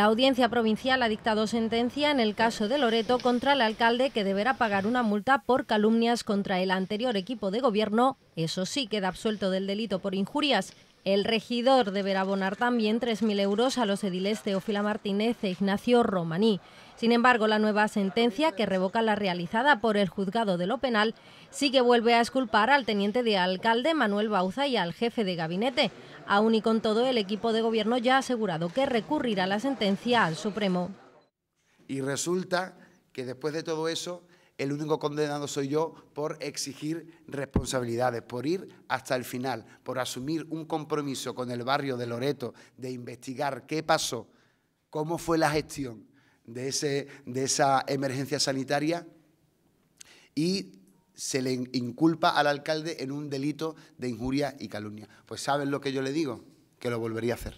La audiencia provincial ha dictado sentencia en el caso de Loreto contra el alcalde que deberá pagar una multa por calumnias contra el anterior equipo de gobierno. Eso sí, queda absuelto del delito por injurias. El regidor deberá abonar también 3.000 euros a los ediles Teófila Martínez e Ignacio Romaní. Sin embargo, la nueva sentencia, que revoca la realizada por el juzgado de lo penal, sí que vuelve a esculpar al teniente de alcalde Manuel Bauza y al jefe de gabinete. Aún y con todo, el equipo de gobierno ya ha asegurado que recurrirá la sentencia al Supremo. Y resulta que después de todo eso, el único condenado soy yo por exigir responsabilidades, por ir hasta el final, por asumir un compromiso con el barrio de Loreto, de investigar qué pasó, cómo fue la gestión de, ese, de esa emergencia sanitaria y se le inculpa al alcalde en un delito de injuria y calumnia. Pues ¿saben lo que yo le digo? Que lo volvería a hacer.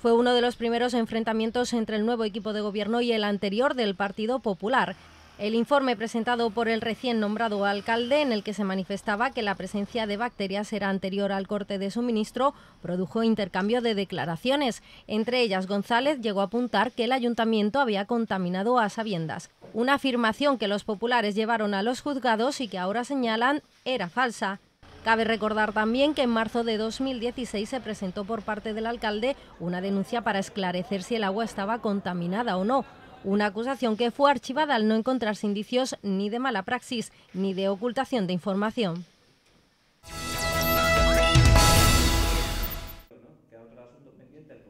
Fue uno de los primeros enfrentamientos entre el nuevo equipo de gobierno y el anterior del Partido Popular. El informe presentado por el recién nombrado alcalde, en el que se manifestaba que la presencia de bacterias era anterior al corte de suministro, produjo intercambio de declaraciones. Entre ellas, González llegó a apuntar que el ayuntamiento había contaminado a sabiendas. Una afirmación que los populares llevaron a los juzgados y que ahora señalan era falsa. Cabe recordar también que en marzo de 2016 se presentó por parte del alcalde una denuncia para esclarecer si el agua estaba contaminada o no. Una acusación que fue archivada al no encontrarse indicios ni de mala praxis ni de ocultación de información.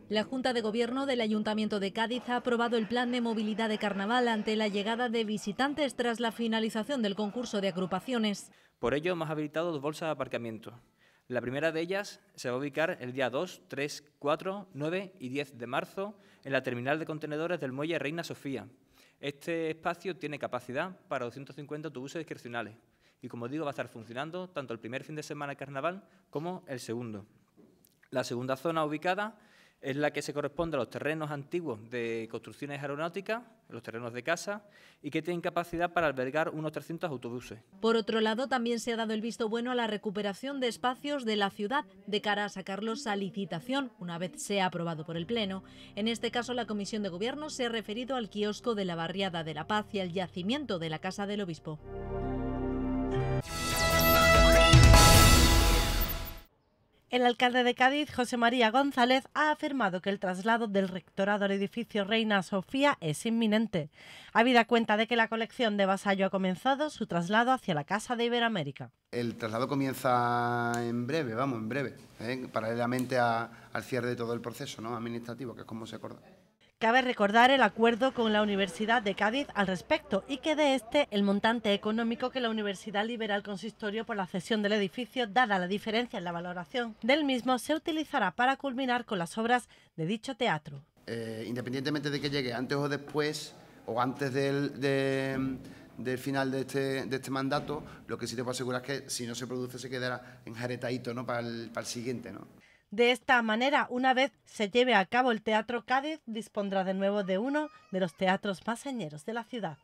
La Junta de Gobierno del Ayuntamiento de Cádiz ha aprobado el plan de movilidad de carnaval ante la llegada de visitantes tras la finalización del concurso de agrupaciones. Por ello hemos habilitado dos bolsas de aparcamiento. La primera de ellas se va a ubicar el día 2, 3, 4, 9 y 10 de marzo en la terminal de contenedores del muelle Reina Sofía. Este espacio tiene capacidad para 250 autobuses discrecionales y, como digo, va a estar funcionando tanto el primer fin de semana de carnaval como el segundo. La segunda zona ubicada es la que se corresponde a los terrenos antiguos de construcciones aeronáuticas, los terrenos de casa, y que tienen capacidad para albergar unos 300 autobuses. Por otro lado, también se ha dado el visto bueno a la recuperación de espacios de la ciudad de cara a sacarlos a licitación, una vez sea aprobado por el Pleno. En este caso, la Comisión de Gobierno se ha referido al kiosco de la Barriada de la Paz y al yacimiento de la Casa del Obispo. El alcalde de Cádiz, José María González, ha afirmado que el traslado del rectorado al edificio Reina Sofía es inminente, habida cuenta de que la colección de Vasallo ha comenzado su traslado hacia la Casa de Iberoamérica. El traslado comienza en breve, vamos, en breve, ¿eh? paralelamente al cierre de todo el proceso ¿no? administrativo, que es como se acorda. Cabe recordar el acuerdo con la Universidad de Cádiz al respecto y que de este el montante económico que la Universidad libera al consistorio por la cesión del edificio, dada la diferencia en la valoración del mismo, se utilizará para culminar con las obras de dicho teatro. Eh, independientemente de que llegue antes o después o antes del, final de este, de este, mandato, lo que sí te puedo asegurar es que si no se produce se quedará enjaretadito ¿no? para, el, para el siguiente. ¿no? De esta manera, una vez se lleve a cabo el Teatro Cádiz, dispondrá de nuevo de uno de los teatros más señeros de la ciudad.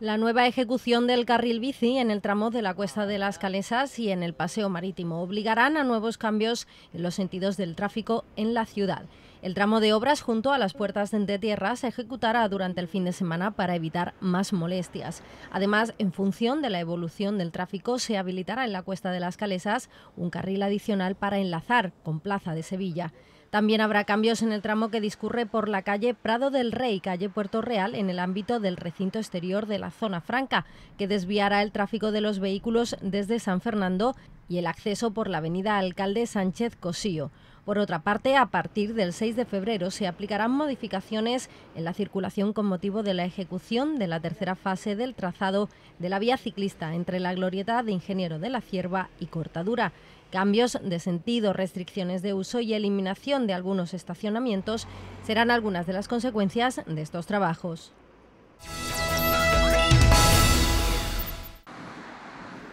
La nueva ejecución del carril bici en el tramo de la Cuesta de las Calesas y en el Paseo Marítimo obligarán a nuevos cambios en los sentidos del tráfico en la ciudad. El tramo de obras junto a las puertas de tierra se ejecutará durante el fin de semana para evitar más molestias. Además, en función de la evolución del tráfico, se habilitará en la Cuesta de las Calesas un carril adicional para enlazar con Plaza de Sevilla. También habrá cambios en el tramo que discurre por la calle Prado del Rey, calle Puerto Real, en el ámbito del recinto exterior de la zona franca, que desviará el tráfico de los vehículos desde San Fernando y el acceso por la avenida Alcalde Sánchez Cosío. Por otra parte, a partir del 6 de febrero se aplicarán modificaciones en la circulación con motivo de la ejecución de la tercera fase del trazado de la vía ciclista entre la glorieta de Ingeniero de la Cierva y Cortadura. Cambios de sentido, restricciones de uso y eliminación de algunos estacionamientos serán algunas de las consecuencias de estos trabajos.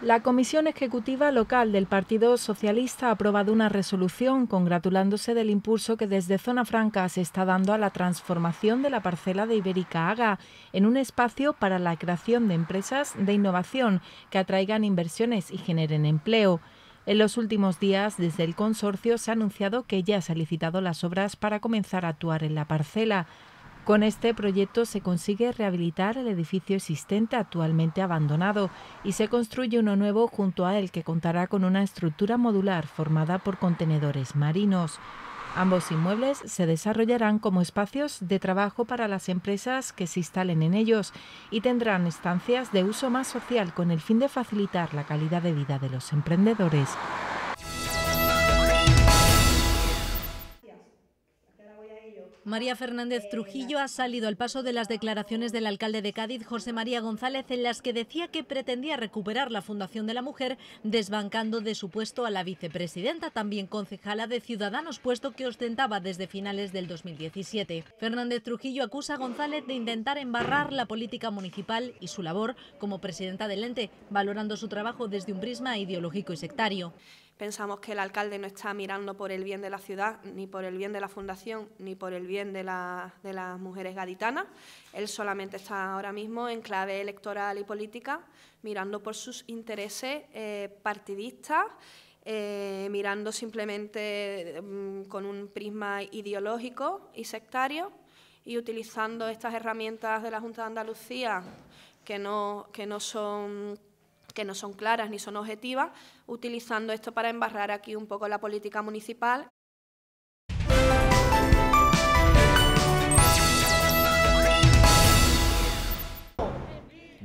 La Comisión Ejecutiva Local del Partido Socialista ha aprobado una resolución congratulándose del impulso que desde Zona Franca se está dando a la transformación de la parcela de Ibérica Haga en un espacio para la creación de empresas de innovación que atraigan inversiones y generen empleo. En los últimos días, desde el consorcio se ha anunciado que ya se han licitado las obras para comenzar a actuar en la parcela. Con este proyecto se consigue rehabilitar el edificio existente actualmente abandonado y se construye uno nuevo junto a él que contará con una estructura modular formada por contenedores marinos. Ambos inmuebles se desarrollarán como espacios de trabajo para las empresas que se instalen en ellos y tendrán estancias de uso más social con el fin de facilitar la calidad de vida de los emprendedores. María Fernández Trujillo ha salido al paso de las declaraciones del alcalde de Cádiz, José María González, en las que decía que pretendía recuperar la Fundación de la Mujer, desbancando de su puesto a la vicepresidenta, también concejala de Ciudadanos, puesto que ostentaba desde finales del 2017. Fernández Trujillo acusa a González de intentar embarrar la política municipal y su labor como presidenta del ente, valorando su trabajo desde un prisma ideológico y sectario. Pensamos que el alcalde no está mirando por el bien de la ciudad, ni por el bien de la fundación, ni por el bien de, las mujeres gaditanas. Él solamente está ahora mismo en clave electoral y política, mirando por sus intereses eh, partidistas. Eh, mirando simplemente mm, con un prisma ideológico y sectario y utilizando estas herramientas de la Junta de Andalucía que no, que no son que no son claras ni son objetivas, utilizando esto para embarrar aquí un poco la política municipal.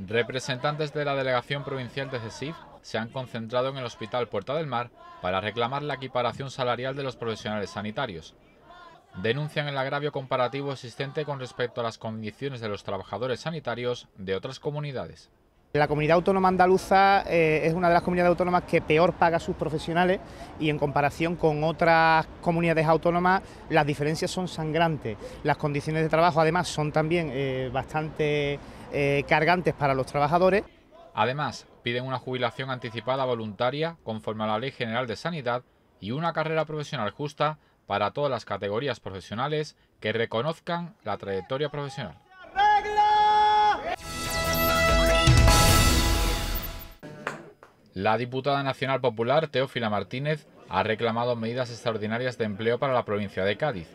Representantes de la Delegación Provincial de CESIF se han concentrado en el Hospital Puerta del Mar para reclamar la equiparación salarial de los profesionales sanitarios. Denuncian el agravio comparativo existente con respecto a las condiciones de los trabajadores sanitarios de otras comunidades. La comunidad autónoma andaluza eh, es una de las comunidades autónomas que peor paga a sus profesionales y en comparación con otras comunidades autónomas las diferencias son sangrantes. Las condiciones de trabajo además son también eh, bastante eh, cargantes para los trabajadores. Además, piden una jubilación anticipada voluntaria conforme a la Ley General de Sanidad y una carrera profesional justa para todas las categorías profesionales que reconozcan la trayectoria profesional. La diputada nacional popular, Teófila Martínez, ha reclamado medidas extraordinarias de empleo para la provincia de Cádiz.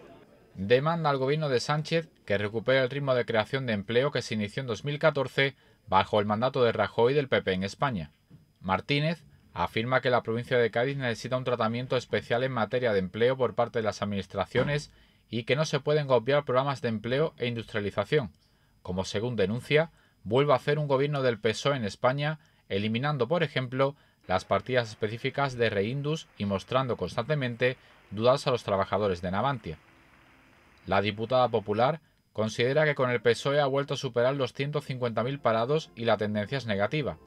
Demanda al gobierno de Sánchez que recupere el ritmo de creación de empleo que se inició en 2014 bajo el mandato de Rajoy del PP en España. Martínez afirma que la provincia de Cádiz necesita un tratamiento especial en materia de empleo por parte de las administraciones y que no se pueden copiar programas de empleo e industrialización, como según denuncia, vuelva a hacer un gobierno del PSOE en España eliminando por ejemplo las partidas específicas de Reindus y mostrando constantemente dudas a los trabajadores de Navantia. La diputada popular considera que con el PSOE ha vuelto a superar los 150.000 parados y la tendencia es negativa.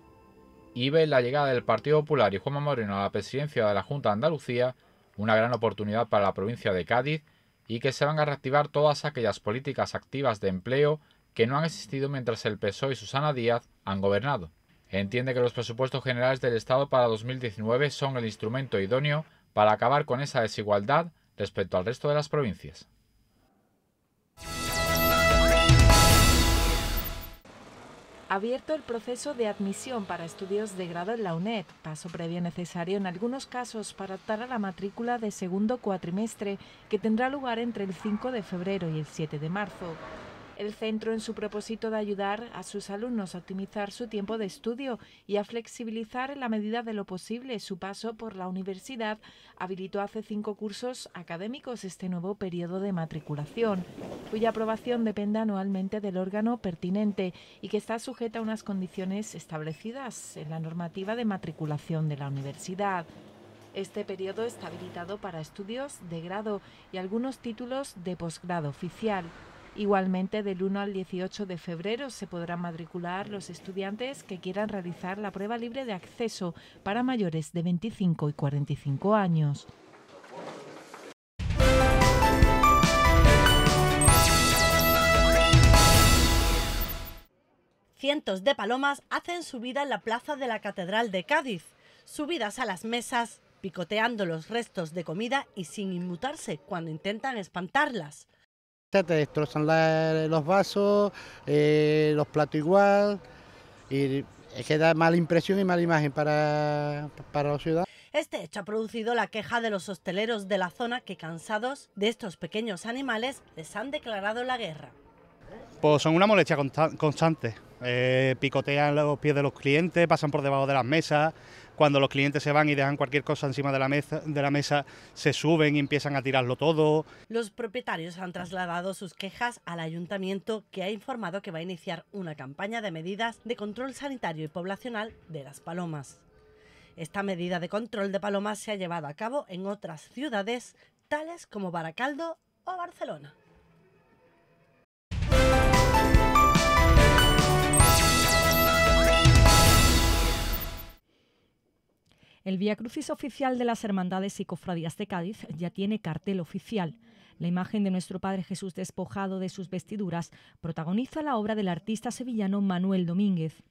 Y ve la llegada del Partido Popular y Juan Moreno a la presidencia de la Junta de Andalucía una gran oportunidad para la provincia de Cádiz y que se van a reactivar todas aquellas políticas activas de empleo que no han existido mientras el PSOE y Susana Díaz han gobernado entiende que los presupuestos generales del Estado para 2019 son el instrumento idóneo para acabar con esa desigualdad respecto al resto de las provincias. Abierto el proceso de admisión para estudios de grado en la UNED, paso previo necesario en algunos casos para optar a la matrícula de segundo cuatrimestre que tendrá lugar entre el 5 de febrero y el 7 de marzo el centro en su propósito de ayudar a sus alumnos a optimizar su tiempo de estudio y a flexibilizar en la medida de lo posible su paso por la universidad, habilitó hace cinco cursos académicos este nuevo periodo de matriculación, cuya aprobación depende anualmente del órgano pertinente y que está sujeta a unas condiciones establecidas en la normativa de matriculación de la universidad. Este periodo está habilitado para estudios de grado y algunos títulos de posgrado oficial. Igualmente, del 1 al 18 de febrero se podrán matricular los estudiantes que quieran realizar la prueba libre de acceso para mayores de 25 y 45 años. Cientos de palomas hacen su vida en la plaza de la Catedral de Cádiz, subidas a las mesas, picoteando los restos de comida y sin inmutarse cuando intentan espantarlas. Te destrozan los vasos, eh, los platos igual, y es que da mala impresión y mala imagen para, la ciudad. Este hecho ha producido la queja de los hosteleros de la zona que, cansados de estos pequeños animales, les han declarado la guerra. Pues son una molestia constante. Eh, picotean los pies de los clientes, pasan por debajo de las mesas, cuando los clientes se van y dejan cualquier cosa encima de la mesa, se suben y empiezan a tirarlo todo. Los propietarios han trasladado sus quejas al ayuntamiento que ha informado que va a iniciar una campaña de medidas de control sanitario y poblacional de las palomas. Esta medida de control de palomas se ha llevado a cabo en otras ciudades tales como Baracaldo o Barcelona. El Vía Crucis oficial de las Hermandades y Cofradías de Cádiz ya tiene cartel oficial. La imagen de nuestro Padre Jesús despojado de sus vestiduras protagoniza la obra del artista sevillano Manuel Domínguez.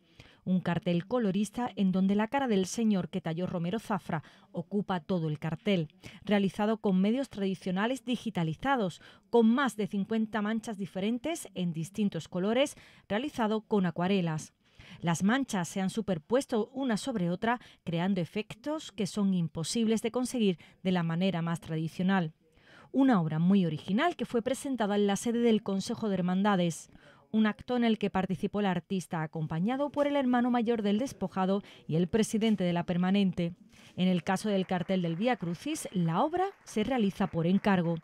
Un cartel colorista en donde la cara del señor que talló Romero Zafra ocupa todo el cartel, realizado con medios tradicionales digitalizados, con más de 50 manchas diferentes en distintos colores, realizado con acuarelas. Las manchas se han superpuesto una sobre otra, creando efectos que son imposibles de conseguir de la manera más tradicional. Una obra muy original que fue presentada en la sede del Consejo de Hermandades un acto en el que participó el artista acompañado por el hermano mayor del despojado y el presidente de la permanente. En el caso del cartel del Vía Crucis, la obra se realiza por encargo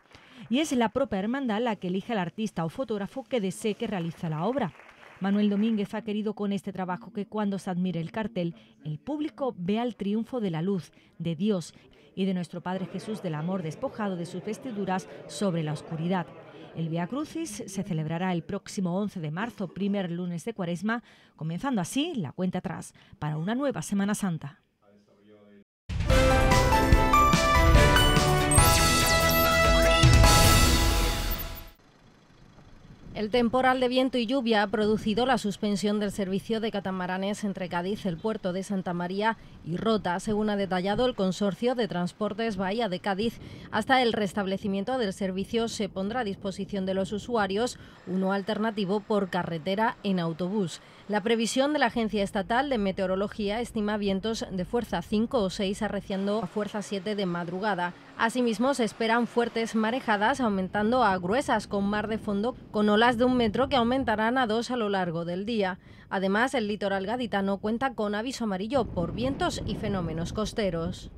y es la propia hermandad la que elige al artista o fotógrafo que desee que realice la obra. Manuel Domínguez ha querido con este trabajo que cuando se admire el cartel, el público vea el triunfo de la luz, de Dios y de nuestro Padre Jesús del amor despojado de sus vestiduras sobre la oscuridad. El Via Crucis se celebrará el próximo 11 de marzo, primer lunes de Cuaresma, comenzando así la cuenta atrás para una nueva Semana Santa. El temporal de viento y lluvia ha producido la suspensión del servicio de catamaranes entre Cádiz, el puerto de Santa María y Rota, según ha detallado el Consorcio de Transportes Bahía de Cádiz. Hasta el restablecimiento del servicio se pondrá a disposición de los usuarios uno alternativo por carretera en autobús. La previsión de la Agencia Estatal de Meteorología estima vientos de fuerza 5 o 6 arreciando a fuerza 7 de madrugada. Asimismo, se esperan fuertes marejadas aumentando a gruesas con mar de fondo, con olas de un metro que aumentarán a dos a lo largo del día. Además, el litoral gaditano cuenta con aviso amarillo por vientos y fenómenos costeros.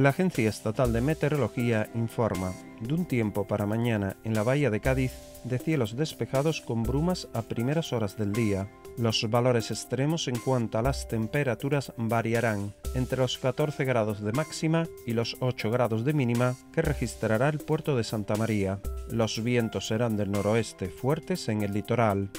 La Agencia Estatal de Meteorología informa de un tiempo para mañana en la bahía de Cádiz de cielos despejados con brumas a primeras horas del día. Los valores extremos en cuanto a las temperaturas variarán entre los 14 grados de máxima y los 8 grados de mínima que registrará el puerto de Santa María. Los vientos serán del noroeste fuertes en el litoral.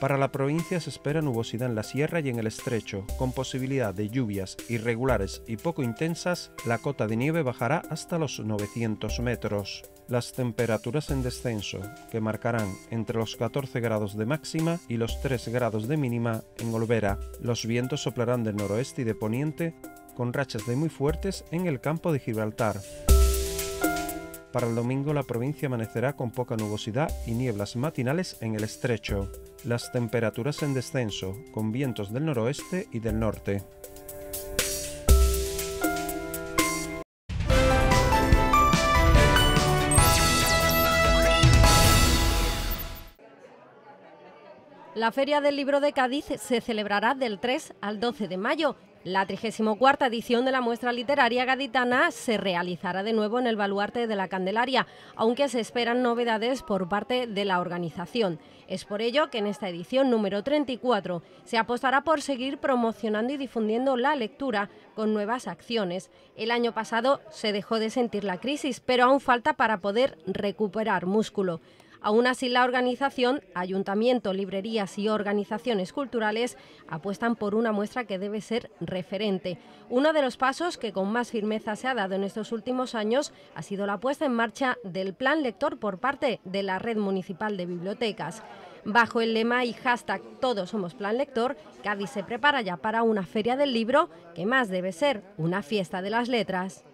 Para la provincia se espera nubosidad en la sierra y en el estrecho, con posibilidad de lluvias irregulares y poco intensas, la cota de nieve bajará hasta los 900 metros. Las temperaturas en descenso, que marcarán entre los 14 grados de máxima y los 3 grados de mínima en Olvera. Los vientos soplarán del noroeste y de poniente, con rachas de muy fuertes en el campo de Gibraltar. Para el domingo la provincia amanecerá con poca nubosidad y nieblas matinales en el estrecho las temperaturas en descenso, con vientos del noroeste y del norte. La Feria del Libro de Cádiz se celebrará del 3 al 12 de mayo. La 34 edición de la muestra literaria gaditana se realizará de nuevo en el baluarte de la Candelaria, aunque se esperan novedades por parte de la organización. Es por ello que en esta edición número 34 se apostará por seguir promocionando y difundiendo la lectura con nuevas acciones. El año pasado se dejó de sentir la crisis, pero aún falta para poder recuperar músculo. Aún así, la organización, ayuntamiento, librerías y organizaciones culturales apuestan por una muestra que debe ser referente. Uno de los pasos que con más firmeza se ha dado en estos últimos años ha sido la puesta en marcha del Plan Lector por parte de la Red Municipal de Bibliotecas. Bajo el lema y hashtag Todos somos Plan Lector, Cádiz se prepara ya para una feria del libro que más debe ser una fiesta de las letras.